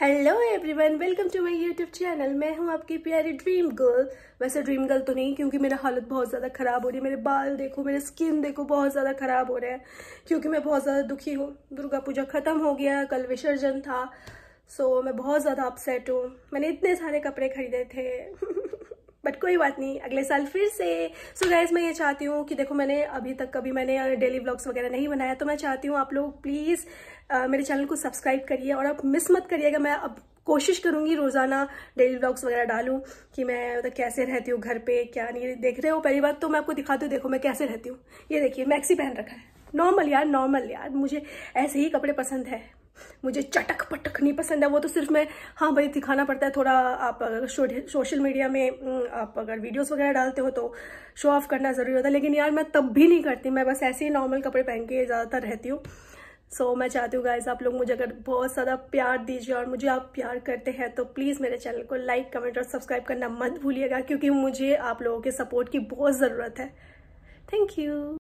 hello everyone welcome to my YouTube channel मैं हूं आपकी प्यारी ड्रीम गर्ल वैसे ड्रीम गर्ल तो नहीं क्योंकि मेरा हालत बहुत ज़्यादा ख़राब हो रही है मेरे बाल देखो मेरे स्किन देखो बहुत ज़्यादा ख़राब हो रहे हैं क्योंकि मैं बहुत ज़्यादा दुखी हूँ दुर्गा पूजा ख़त्म हो गया कल विसर्जन था सो मैं बहुत ज़्यादा अपसेट हूँ मैंने इतने सारे कपड़े खरीदे थे बट कोई बात नहीं अगले साल फिर से सो so गैस मैं ये चाहती हूँ कि देखो मैंने अभी तक कभी मैंने डेली ब्लॉग्स वगैरह नहीं बनाया तो मैं चाहती हूँ आप लोग प्लीज़ मेरे चैनल को सब्सक्राइब करिए और आप मिस मत करिएगा मैं अब कोशिश करूंगी रोज़ाना डेली ब्लॉग्स वगैरह डालूँ कि मैं मतलब कैसे रहती हूँ घर पे क्या नहीं देख रहे हो पहली बात तो मैं आपको दिखाती हूँ देखो मैं कैसे रहती हूँ ये देखिए मैक्सी पहन रखा है नॉर्मल यार नॉर्मल यार मुझे ऐसे ही कपड़े पसंद है मुझे चटक पटक नहीं पसंद है वो तो सिर्फ मैं हाँ भाई दिखाना पड़ता है थोड़ा आप अगर सोशल मीडिया में आप अगर वीडियोस वगैरह डालते हो तो शो ऑफ करना ज़रूरी होता है लेकिन यार मैं तब भी नहीं करती मैं बस ऐसे ही नॉर्मल कपड़े पहन के ज़्यादातर रहती हूँ सो so, मैं चाहती हूँ गाइज आप लोग मुझे अगर बहुत ज़्यादा प्यार दीजिए और मुझे आप प्यार करते हैं तो प्लीज़ मेरे चैनल को लाइक कमेंट और सब्सक्राइब करना मत भूलिएगा क्योंकि मुझे आप लोगों के सपोर्ट की बहुत ज़रूरत है थैंक यू